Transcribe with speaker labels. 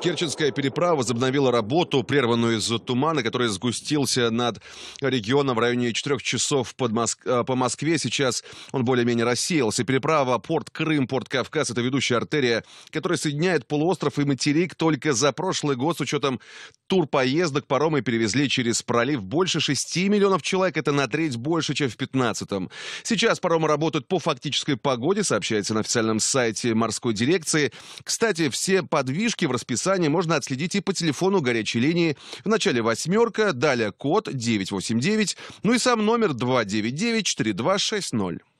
Speaker 1: Керченская переправа возобновила работу, прерванную из-за тумана, который сгустился над регионом в районе 4 часов под Моск... Э, по Москве. Сейчас он более-менее рассеялся. Переправа Порт Крым, Порт Кавказ – это ведущая артерия, которая соединяет полуостров и материк. Только за прошлый год с учетом турпоездок паромы перевезли через пролив больше 6 миллионов человек. Это на треть больше, чем в 15-м. Сейчас паромы работают по фактической погоде, сообщается на официальном сайте морской дирекции. Кстати, все подвижки в расписании расписание можно отследить и по телефону горячей линии. В начале восьмерка, далее код 989, ну и сам номер 299 4260.